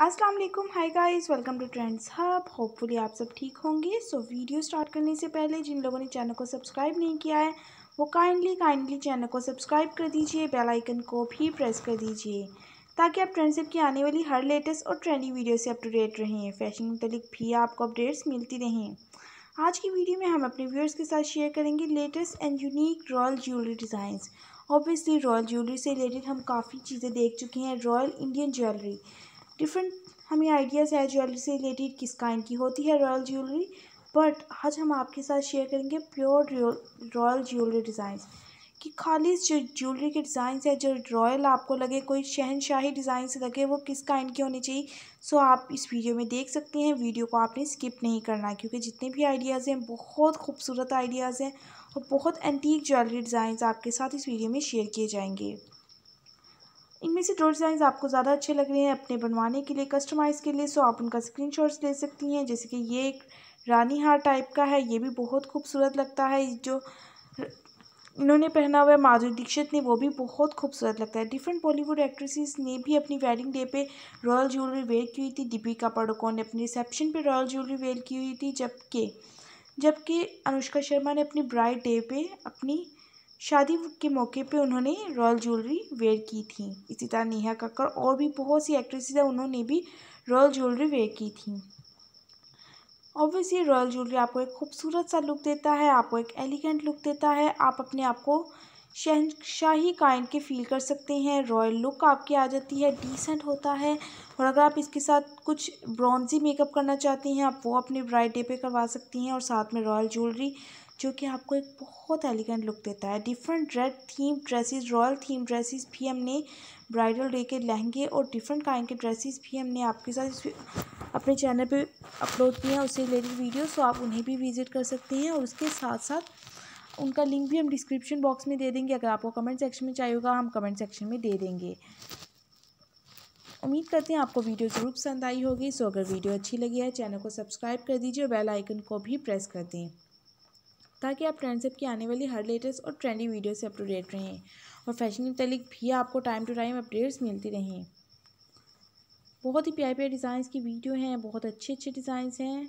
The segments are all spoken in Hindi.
अस्सलाम वालेकुम hi guys welcome to Trends Hub hopefully आप सब ठीक होंगे सो so, वीडियो स्टार्ट करने से पहले जिन लोगों ने चैनल को सब्सक्राइब नहीं किया है वो काइंडली काइंडली चैनल को सब्सक्राइब कर दीजिए बेल आइकन को भी प्रेस कर दीजिए ताकि आप ट्रेंडशिप की आने वाली हर लेटेस्ट और ट्रेंडी वीडियो से अप टू डेट रहें फैशन मतलब भी आपको अपडेट्स मिलती रहें आज की वीडियो में हम अपने व्यूअर्स के साथ शेयर करेंगे latest and unique royal jewellery designs obviously royal jewellery से रिलेटेड हम काफ़ी चीज़ें देख चुके हैं रॉयल इंडियन ज्वेलरी डिफरेंट हमें आइडियाज़ है ज्वेलरी से रिलेटेड किस काइंड की होती है रॉयल ज्वेलरी बट आज हम आपके साथ शेयर करेंगे प्योर रॉयल ज्वेलरी डिज़ाइंस कि खाली जो ज्वेलरी के डिज़ाइंस है जो रॉयल आपको लगे कोई शहनशाही डिज़ाइन से लगे वो किस काइंड के होनी चाहिए सो आप इस वीडियो में देख सकते हैं वीडियो को आपने स्किप नहीं करना क्योंकि जितने भी आइडियाज़ हैं बहुत खूबसूरत आइडियाज़ हैं और बहुत एंटीक ज्वेलरी डिज़ाइंस आपके साथ इस वीडियो में शेयर किए जाएंगे इनमें से डोर डिज़ाइन आपको ज़्यादा अच्छे लग रहे हैं अपने बनवाने के लिए कस्टमाइज़ के लिए सो आप उनका स्क्रीनशॉट्स ले सकती हैं जैसे कि ये एक रानी हार टाइप का है ये भी बहुत खूबसूरत लगता है जो इन्होंने पहना हुआ है माधुरी दीक्षित ने वो भी बहुत खूबसूरत लगता है डिफरेंट बॉलीवुड एक्ट्रेसेस ने भी अपनी वेडिंग डे पे रॉयल ज्वेलरी वेयर की हुई थी दीपिका पाडुकोन ने अपने रिसेप्शन पे रॉयल ज्वेलरी वेयर की हुई थी जबकि जबकि अनुष्का शर्मा ने अपनी ब्राइड डे पे अपनी शादी के मौके पे उन्होंने रॉयल ज्वेलरी वेयर की थी इसी तरह नेहा कक्कर और भी बहुत सी एक्ट्रेसेस हैं उन्होंने भी रॉयल ज्वेलरी वेयर की थी ऑब्वियसली रॉयल ज्वेलरी आपको एक खूबसूरत सा लुक देता है आपको एक एलिगेंट लुक देता है आप अपने आप को शहनशाही काइंड के फील कर सकते हैं रॉयल लुक आपकी आ जाती है डिसेंट होता है और अगर आप इसके साथ कुछ ब्रॉन्जी मेकअप करना चाहती हैं आप वो अपने ब्राइड डे पे करवा सकती हैं और साथ में रॉयल ज्वेलरी जो कि आपको एक बहुत एलिगेंट लुक देता है different red theme dresses royal theme dresses भी हमने ब्राइडल डे के लहंगे और डिफरेंट काइंड के ड्रेसेस भी हमने आपके साथ अपने चैनल पे अपलोड किए हैं उससे रिलेटेड वीडियो सो आप उन्हें भी विज़िट कर सकते हैं और उसके साथ साथ उनका लिंक भी हम डिस्क्रिप्शन बॉक्स में दे देंगे अगर आपको कमेंट सेक्शन में चाहिए होगा हम कमेंट सेक्शन में दे देंगे उम्मीद करते हैं आपको वीडियो ज़रूर पसंद आई होगी सो अगर वीडियो अच्छी लगी है चैनल को सब्सक्राइब कर दीजिए और बेल आइकन को भी प्रेस कर दें ताकि आप ट्रेंडसेप की आने वाली हर लेटेस्ट और ट्रेंडी वीडियो से अपटूडेट रहें और फैशन मतलब भी आपको टाइम टू टाइम अपडेट्स मिलती रहें बहुत ही प्यारे प्यारे डिज़ाइंस की वीडियो हैं बहुत अच्छे अच्छे डिज़ाइंस हैं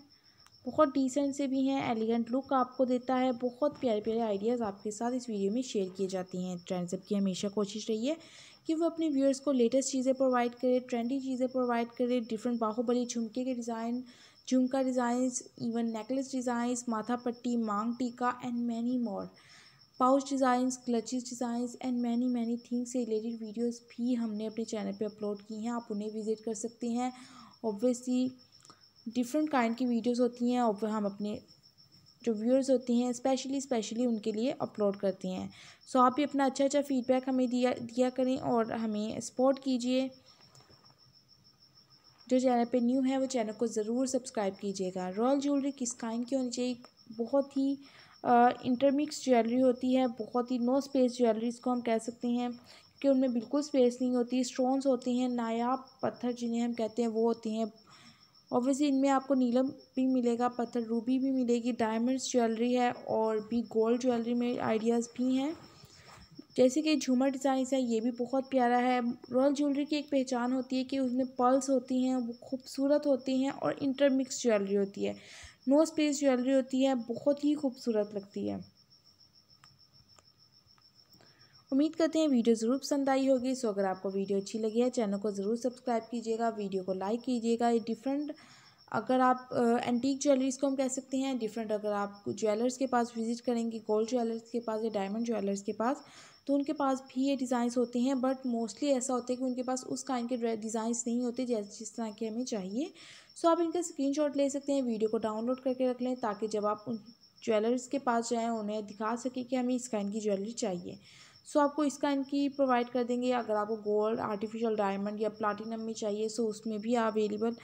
बहुत डिसेंट से भी हैं एलिगेंट लुक आपको देता है बहुत प्यारे प्यारे आइडियाज़ आपके साथ इस वीडियो में शेयर किए जाते हैं ट्रेंडसेप की हमेशा कोशिश रही है कि वो अपने व्यूअर्स को लेटेस्ट चीज़ें प्रोवाइड करे ट्रेंडी चीज़ें प्रोवाइड करे डिफरेंट बाहुबली झुमके के डिज़ाइन झुमका डिज़ाइंस इवन नेकलेस डिज़ाइंस माथा पट्टी मांग टीका and many more pouch designs clutches designs and many many things से रिलेटेड वीडियोस भी हमने अपने चैनल पे अपलोड की हैं आप उन्हें विज़िट कर सकते हैं ऑब्वियसली डिफरेंट काइंड की वीडियोस होती हैं और हम अपने जो व्यूअर्स होते हैं स्पेशली स्पेशली उनके लिए अपलोड करते हैं सो so, आप भी अपना अच्छा अच्छा फीडबैक हमें दिया दिया करें और हमें सपोर्ट कीजिए जो चैनल पे न्यू है वो चैनल को ज़रूर सब्सक्राइब कीजिएगा रॉयल ज्वेलरी किस काइंड की होनी चाहिए बहुत ही इंटरमिक्स ज्वेलरी होती है बहुत ही नो स्पेस ज्वेलरी इसको हम कह सकते हैं कि उनमें बिल्कुल स्पेस नहीं होती स्टोन्स होते हैं नायाब पत्थर जिन्हें हम कहते हैं वो होते हैं ऑब्वियसली इनमें आपको नीलम भी मिलेगा पत्थर रूबी भी मिलेगी डायमंड्स ज्वेलरी है और भी गोल्ड ज्वेलरी में आइडियाज़ भी हैं जैसे कि झूमर डिज़ाइन है ये भी बहुत प्यारा है रॉयल ज्वेलरी की एक पहचान होती है कि उसमें पर्ल्स होती हैं वो खूबसूरत होती हैं और इंटरमिक्स ज्वेलरी होती है नो स्पेस ज्वेलरी होती है बहुत ही खूबसूरत लगती है उम्मीद करते हैं वीडियो ज़रूर पसंद आई होगी सो अगर आपको वीडियो अच्छी लगी है चैनल को ज़रूर सब्सक्राइब कीजिएगा वीडियो को लाइक कीजिएगा ये डिफरेंट अगर आप एंटीक ज्वेलरीज को हम कह सकते हैं डिफरेंट अगर आप ज्वेलर्स के पास विज़िट करेंगे गोल्ड ज्वेलर्स के पास या डायमंड ज्वेलर्स के पास तो उनके पास भी ये डिज़ाइंस होते हैं बट मोस्टली ऐसा होता है कि उनके पास उस काइंड के डिज़ाइंस नहीं होते जैसे जिस तरह के हमें चाहिए सो आप इनका स्क्रीनशॉट ले सकते हैं वीडियो को डाउनलोड करके रख लें ताकि जब आप उन ज्वेलर्स के पास जाएँ उन्हें दिखा सकें कि हमें इस काइंड की ज्वेलरी चाहिए सो आपको आपको इसका इनकी प्रोवाइड कर देंगे अगर आपको गोल्ड आर्टिफिशियल डायमंड या प्लाटिनम में चाहिए सो उसमें भी अवेलेबल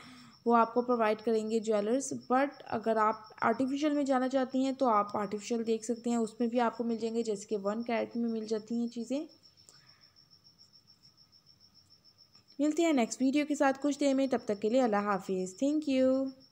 वो आपको प्रोवाइड करेंगे ज्वेलर्स बट अगर आप आर्टिफिशियल में जाना चाहती हैं तो आप आर्टिफिशियल देख सकते हैं उसमें भी आपको मिल जाएंगे जैसे कि वन कैरेट में मिल जाती हैं चीज़ें मिलते हैं नेक्स्ट वीडियो के साथ कुछ देर में तब तक के लिए अल्लाह हाफिज़ थैंक यू